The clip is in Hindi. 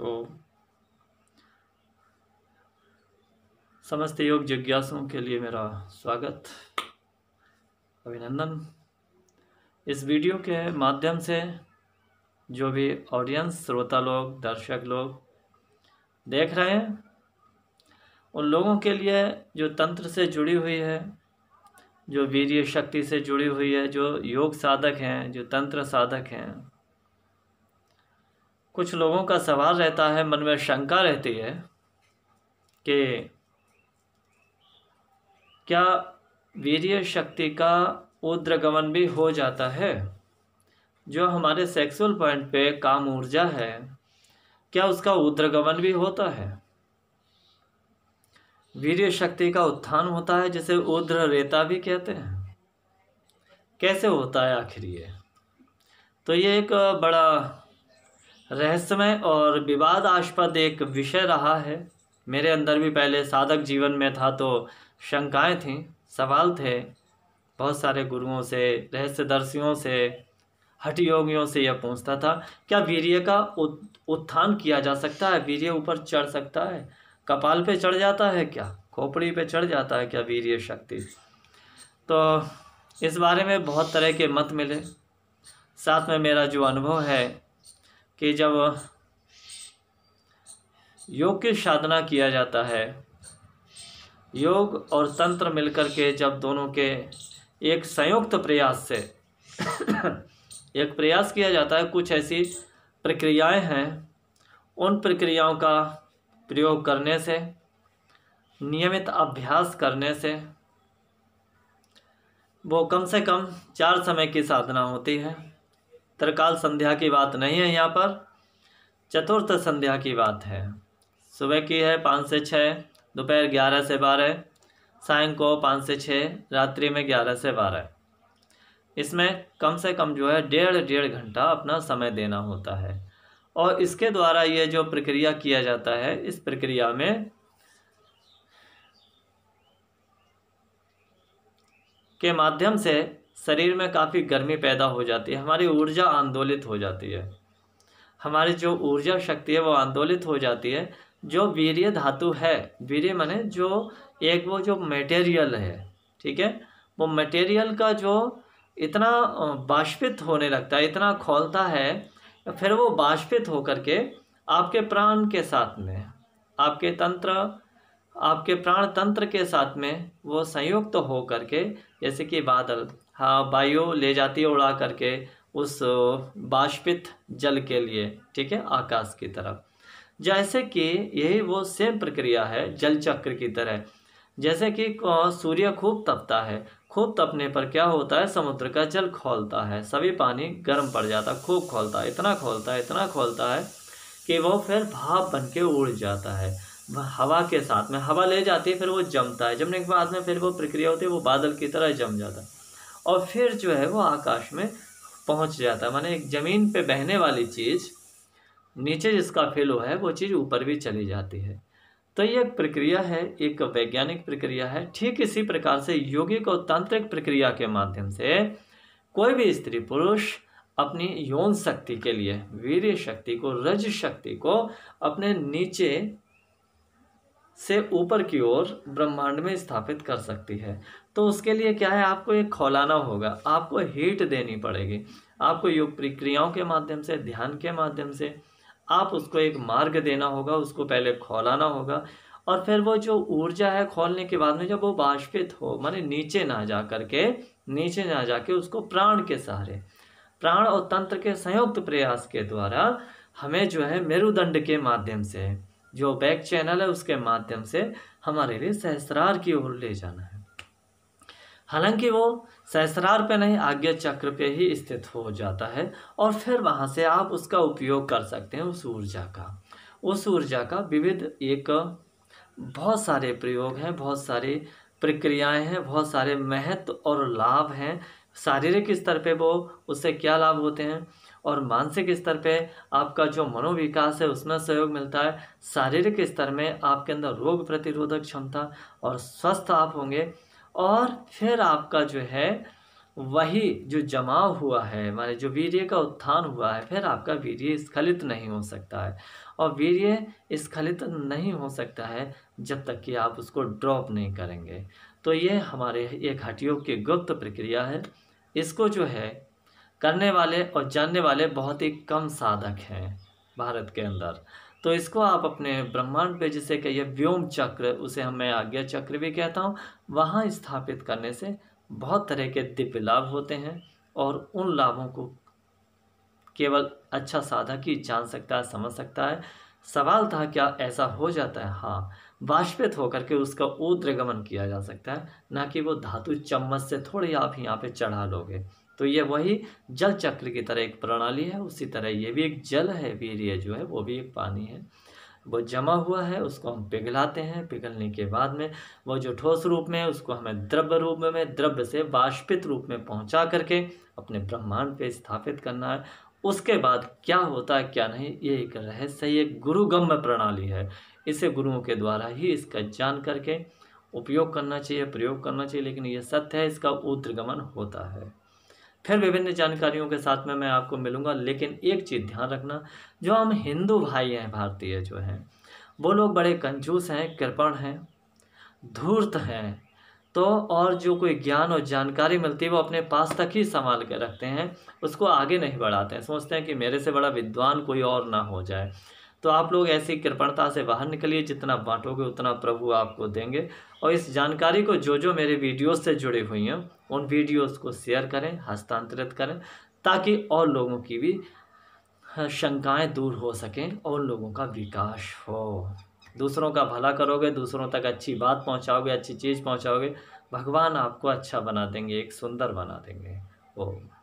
तो समस्त योग जिज्ञासुओं के लिए मेरा स्वागत अभिनंदन इस वीडियो के माध्यम से जो भी ऑडियंस श्रोता लोग दर्शक लोग देख रहे हैं उन लोगों के लिए जो तंत्र से जुड़ी हुई है जो वीर्य शक्ति से जुड़ी हुई है जो योग साधक हैं जो तंत्र साधक हैं कुछ लोगों का सवाल रहता है मन में शंका रहती है कि क्या वीर्य शक्ति का उद्रगमन भी हो जाता है जो हमारे सेक्सुअल पॉइंट पे काम ऊर्जा है क्या उसका उद्रगमन भी होता है वीर्य शक्ति का उत्थान होता है जिसे उद्र रेता भी कहते हैं कैसे होता है आखिर ये तो ये एक बड़ा रहस्यमय और विवादास्पद एक विषय रहा है मेरे अंदर भी पहले साधक जीवन में था तो शंकाएं थीं सवाल थे बहुत सारे गुरुओं से रहस्यदर्शियों से हठ योगियों से यह पूछता था क्या वीर्य का उत्थान किया जा सकता है वीर्य ऊपर चढ़ सकता है कपाल पे चढ़ जाता है क्या खोपड़ी पे चढ़ जाता है क्या वीर्य शक्ति तो इस बारे में बहुत तरह के मत मिले साथ में मेरा जो अनुभव है कि जब योग की साधना किया जाता है योग और तंत्र मिलकर के जब दोनों के एक संयुक्त प्रयास से एक प्रयास किया जाता है कुछ ऐसी प्रक्रियाएं हैं उन प्रक्रियाओं का प्रयोग करने से नियमित अभ्यास करने से वो कम से कम चार समय की साधना होती है त्रिकाल संध्या की बात नहीं है यहाँ पर चतुर्थ संध्या की बात है सुबह की है पाँच से छः दोपहर ग्यारह से बारह सायं को पाँच से छः रात्रि में ग्यारह से बारह इसमें कम से कम जो है डेढ़ डेढ़ घंटा अपना समय देना होता है और इसके द्वारा ये जो प्रक्रिया किया जाता है इस प्रक्रिया में के माध्यम से शरीर में काफ़ी गर्मी पैदा हो जाती है हमारी ऊर्जा आंदोलित हो जाती है हमारी जो ऊर्जा शक्ति है वो आंदोलित हो जाती है जो वीर्य धातु है वीर्य माने जो एक वो जो मटेरियल है ठीक है वो मटेरियल का जो इतना बाष्पित होने लगता है इतना खोलता है फिर वो बाष्पित होकर के आपके प्राण के साथ में आपके तंत्र आपके प्राण तंत्र के साथ में वो संयुक्त तो हो करके जैसे कि बादल वायु हाँ, ले जाती है उड़ा करके उस बाष्पित जल के लिए ठीक है आकाश की तरफ जैसे कि यही वो सेम प्रक्रिया है जल चक्र की तरह जैसे कि सूर्य खूब तपता है खूब तपने पर क्या होता है समुद्र का जल खोलता है सभी पानी गर्म पड़ जाता है खूब खोलता है इतना खोलता है इतना खोलता है कि वो फिर भाप बन के उड़ जाता है हवा के साथ में हवा ले जाती है फिर वो जमता है जमने के बाद में फिर वो प्रक्रिया होती है वो बादल की तरह जम जाता है और फिर जो है वो आकाश में पहुंच जाता है माने ज़मीन पे बहने वाली चीज़ नीचे जिसका फेलो है वो चीज़ ऊपर भी चली जाती है तो ये एक प्रक्रिया है एक वैज्ञानिक प्रक्रिया है ठीक इसी प्रकार से योगिक और तांत्रिक प्रक्रिया के माध्यम से कोई भी स्त्री पुरुष अपनी यौन शक्ति के लिए वीर्य शक्ति को रज शक्ति को अपने नीचे से ऊपर की ओर ब्रह्मांड में स्थापित कर सकती है तो उसके लिए क्या है आपको एक खौलाना होगा आपको हीट देनी पड़ेगी आपको योग प्रक्रियाओं के माध्यम से ध्यान के माध्यम से आप उसको एक मार्ग देना होगा उसको पहले खोलाना होगा और फिर वो जो ऊर्जा है खोलने के बाद में जब वो बाष्पित हो माने नीचे ना जा करके नीचे ना जाके उसको प्राण के सहारे प्राण और तंत्र के संयुक्त प्रयास के द्वारा हमें जो है मेरुदंड के माध्यम से जो बैक चैनल है उसके माध्यम से हमारे लिए सहस्रार की ओर ले जाना है हालांकि वो सहस्रार पे नहीं आज्ञा चक्र पे ही स्थित हो जाता है और फिर वहाँ से आप उसका उपयोग कर सकते हैं उस ऊर्जा का उस ऊर्जा का विविध एक बहुत सारे प्रयोग हैं बहुत सारी प्रक्रियाएं हैं बहुत सारे महत्व और लाभ हैं शारीरिक स्तर पे वो उससे क्या लाभ होते हैं और मानसिक स्तर पे आपका जो मनोविकास है उसमें सहयोग मिलता है शारीरिक स्तर में आपके अंदर रोग प्रतिरोधक क्षमता और स्वस्थ आप होंगे और फिर आपका जो है वही जो जमाव हुआ है माने जो वीर्य का उत्थान हुआ है फिर आपका वीर्य स्खलित नहीं हो सकता है और वीर्य स्खलित नहीं हो सकता है जब तक कि आप उसको ड्रॉप नहीं करेंगे तो ये हमारे एक हटियोग की गुप्त प्रक्रिया है इसको जो है करने वाले और जानने वाले बहुत ही कम साधक हैं भारत के अंदर तो इसको आप अपने ब्रह्मांड पे जिसे कहिए व्योम चक्र उसे हम मैं आज्ञा चक्र भी कहता हूँ वहाँ स्थापित करने से बहुत तरह के दिव्य लाभ होते हैं और उन लाभों को केवल अच्छा साधक ही जान सकता है समझ सकता है सवाल था क्या ऐसा हो जाता है हाँ वाष्पित होकर के उसका ऊद्रगमन किया जा सकता है ना कि वो धातु चम्मच से थोड़ी आप यहाँ पे चढ़ा लोगे तो ये वही जल चक्र की तरह एक प्रणाली है उसी तरह ये भी एक जल है वीर्य जो है वो भी एक पानी है वो जमा हुआ है उसको हम पिघलाते हैं पिघलने के बाद में वो जो ठोस रूप में है उसको हमें द्रव्य रूप में द्रव्य से बाष्पित रूप में पहुंचा करके अपने ब्रह्मांड पे स्थापित करना है उसके बाद क्या होता है क्या नहीं ये एक रहस्य एक गुरुगम्य प्रणाली है इसे गुरुओं के द्वारा ही इसका जान करके उपयोग करना चाहिए प्रयोग करना चाहिए लेकिन यह सत्य है इसका उद्रगमन होता है फिर विभिन्न जानकारियों के साथ में मैं आपको मिलूंगा लेकिन एक चीज़ ध्यान रखना जो हम हिंदू भाई हैं भारतीय जो हैं वो लोग बड़े कंजूस हैं कृपण हैं धूर्त हैं तो और जो कोई ज्ञान और जानकारी मिलती है वो अपने पास तक ही संभाल कर रखते हैं उसको आगे नहीं बढ़ाते हैं सोचते हैं कि मेरे से बड़ा विद्वान कोई और ना हो जाए तो आप लोग ऐसी कृपणता से बाहर निकलिए जितना बांटोगे उतना प्रभु आपको देंगे और इस जानकारी को जो जो मेरे वीडियोस से जुड़ी हुई हैं उन वीडियोस को शेयर करें हस्तांतरित करें ताकि और लोगों की भी हाँ, शंकाएं दूर हो सकें और लोगों का विकास हो दूसरों का भला करोगे दूसरों तक अच्छी बात पहुँचाओगे अच्छी चीज़ पहुँचाओगे भगवान आपको अच्छा बना देंगे एक सुंदर बना देंगे ओम